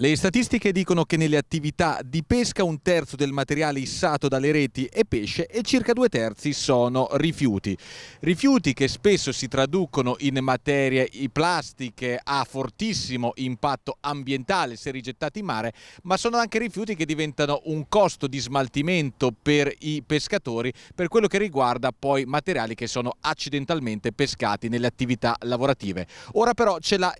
Le statistiche dicono che nelle attività di pesca un terzo del materiale issato dalle reti è pesce e circa due terzi sono rifiuti. Rifiuti che spesso si traducono in materie plastiche a fortissimo impatto ambientale se rigettati in mare, ma sono anche rifiuti che diventano un costo di smaltimento per i pescatori per quello che riguarda poi materiali che sono accidentalmente pescati nelle attività lavorative. Ora però c'è la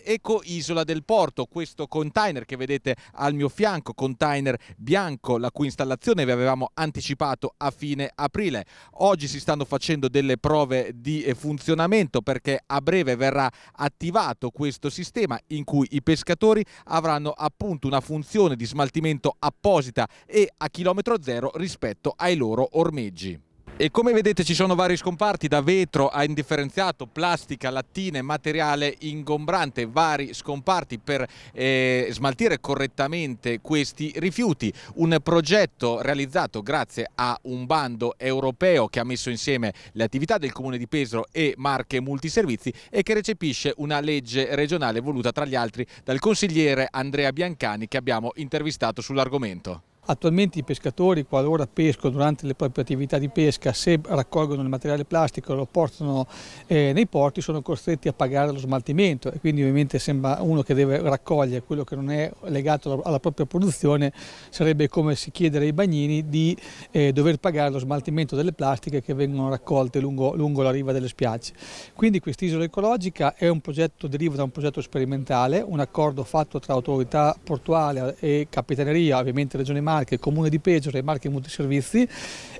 Isola del porto, questo container che vedete vedete al mio fianco, container bianco la cui installazione vi avevamo anticipato a fine aprile. Oggi si stanno facendo delle prove di eh, funzionamento perché a breve verrà attivato questo sistema in cui i pescatori avranno appunto una funzione di smaltimento apposita e a chilometro zero rispetto ai loro ormeggi. E come vedete ci sono vari scomparti, da vetro a indifferenziato, plastica, lattine, materiale ingombrante, vari scomparti per eh, smaltire correttamente questi rifiuti. Un progetto realizzato grazie a un bando europeo che ha messo insieme le attività del Comune di Pesaro e Marche Multiservizi e che recepisce una legge regionale voluta tra gli altri dal consigliere Andrea Biancani che abbiamo intervistato sull'argomento. Attualmente i pescatori, qualora pescano durante le proprie attività di pesca, se raccolgono il materiale plastico e lo portano eh, nei porti, sono costretti a pagare lo smaltimento e quindi ovviamente sembra uno che deve raccogliere quello che non è legato alla propria produzione, sarebbe come si chiedere ai bagnini di eh, dover pagare lo smaltimento delle plastiche che vengono raccolte lungo, lungo la riva delle spiagge. Quindi quest'isola ecologica è un progetto, deriva da un progetto sperimentale, un accordo fatto tra autorità portuale e capitaneria, ovviamente Regione Mar Marche, Comune di Peggiore e Marche Multiservizi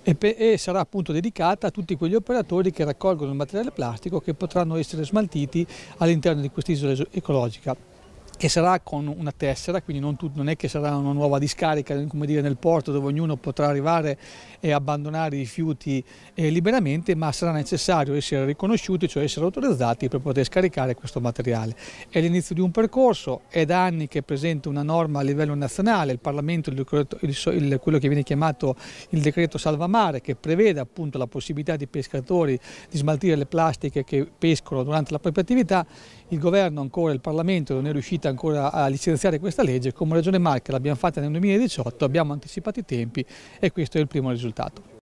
e, e, sarà appunto dedicata a tutti quegli operatori che raccolgono il materiale plastico che potranno essere smaltiti all'interno di quest'isola ecologica che sarà con una tessera, quindi non, non, è che sarà una nuova discarica dire, nel porto dove ognuno potrà arrivare e abbandonare i rifiuti eh, liberamente, ma sarà necessario essere riconosciuti, cioè essere autorizzati per poter scaricare questo materiale. È l'inizio di un percorso, è da anni che è presente una norma a livello nazionale, il Parlamento, il decreto, il, quello che viene chiamato il decreto salvamare, che prevede appunto la possibilità di pescatori di smaltire le plastiche che pescano durante la propria attività, il governo ancora, il Parlamento non è riuscito a ancora a licenziare questa legge, come Regione Marche l'abbiamo fatta nel 2018, abbiamo anticipato i tempi e questo è il primo risultato.